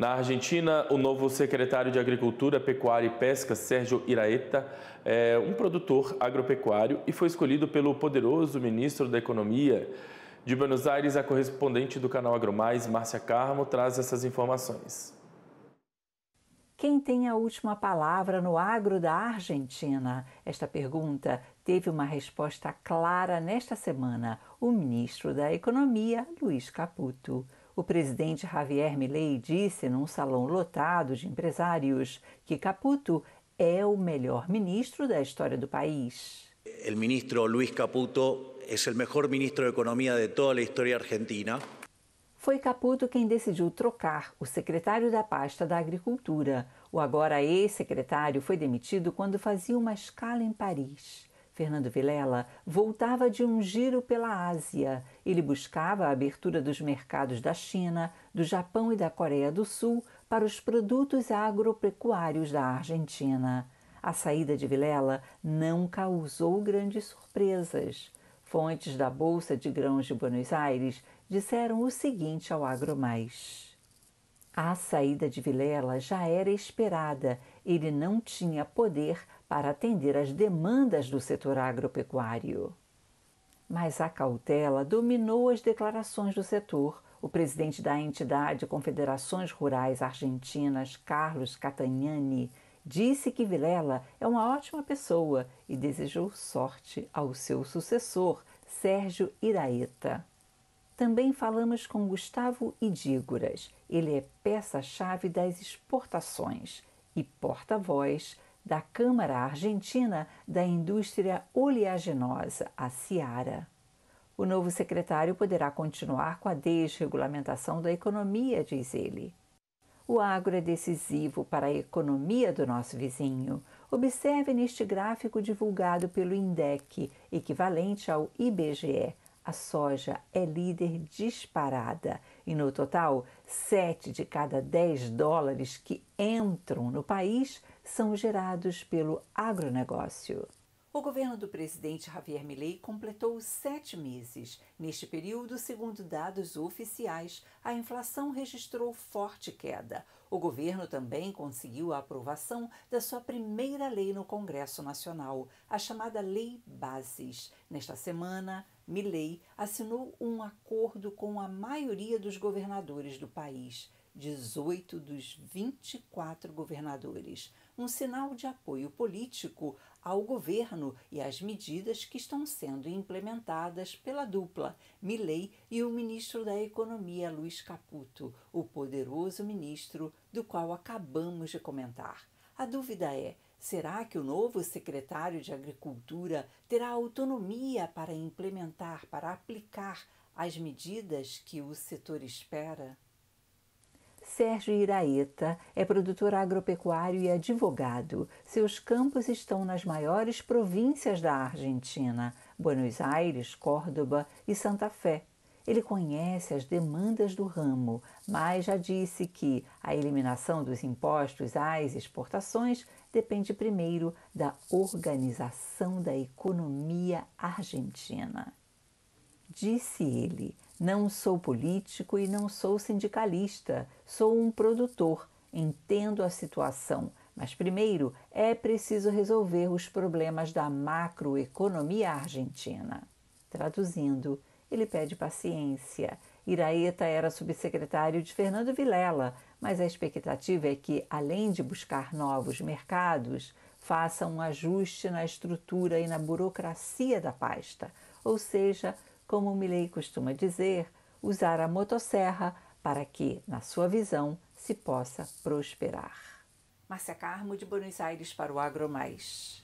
Na Argentina, o novo secretário de Agricultura, Pecuária e Pesca, Sérgio Iraeta, é um produtor agropecuário e foi escolhido pelo poderoso ministro da Economia. De Buenos Aires, a correspondente do canal AgroMais, Márcia Carmo, traz essas informações. Quem tem a última palavra no agro da Argentina? Esta pergunta teve uma resposta clara nesta semana: o ministro da Economia, Luiz Caputo. O presidente Javier Milei disse num salão lotado de empresários que Caputo é o melhor ministro da história do país. O ministro Luiz Caputo é o melhor ministro de Economia de toda a história argentina. Foi Caputo quem decidiu trocar o secretário da pasta da Agricultura. O agora ex-secretário foi demitido quando fazia uma escala em Paris. Fernando Vilela voltava de um giro pela Ásia. Ele buscava a abertura dos mercados da China, do Japão e da Coreia do Sul para os produtos agropecuários da Argentina. A saída de Vilela não causou grandes surpresas. Fontes da Bolsa de Grãos de Buenos Aires disseram o seguinte ao AgroMais. A saída de Vilela já era esperada. Ele não tinha poder para atender às demandas do setor agropecuário. Mas a cautela dominou as declarações do setor. O presidente da entidade Confederações Rurais Argentinas, Carlos Catagnani, disse que Vilela é uma ótima pessoa e desejou sorte ao seu sucessor, Sérgio Iraeta. Também falamos com Gustavo Idígoras. Ele é peça-chave das exportações e porta-voz da Câmara Argentina da Indústria Oleaginosa, a CIARA. O novo secretário poderá continuar com a desregulamentação da economia, diz ele. O agro é decisivo para a economia do nosso vizinho. Observe neste gráfico divulgado pelo INDEC, equivalente ao IBGE. A soja é líder disparada e, no total, 7 de cada 10 dólares que entram no país são gerados pelo agronegócio. O governo do presidente Javier Milei completou sete meses. Neste período, segundo dados oficiais, a inflação registrou forte queda. O governo também conseguiu a aprovação da sua primeira lei no Congresso Nacional, a chamada Lei Bases. Nesta semana, Milley assinou um acordo com a maioria dos governadores do país, 18 dos 24 governadores, um sinal de apoio político ao governo e às medidas que estão sendo implementadas pela dupla Milley e o ministro da Economia Luiz Caputo, o poderoso ministro do qual acabamos de comentar. A dúvida é: será que o novo secretário de Agricultura terá autonomia para implementar, para aplicar as medidas que o setor espera? Sérgio Iraeta é produtor agropecuário e advogado. Seus campos estão nas maiores províncias da Argentina: Buenos Aires, Córdoba e Santa Fé. Ele conhece as demandas do ramo, mas já disse que a eliminação dos impostos às exportações depende primeiro da organização da economia argentina. Disse ele: Não sou político e não sou sindicalista, sou um produtor, entendo a situação. Mas primeiro é preciso resolver os problemas da macroeconomia argentina. Traduzindo, ele pede paciência. Iraeta era subsecretário de Fernando Vilela, mas a expectativa é que, além de buscar novos mercados, faça um ajuste na estrutura e na burocracia da pasta, ou seja, como Milley costuma dizer, usar a motosserra para que, na sua visão, se possa prosperar. Márcia Carmo, de Buenos Aires para o Agro Mais.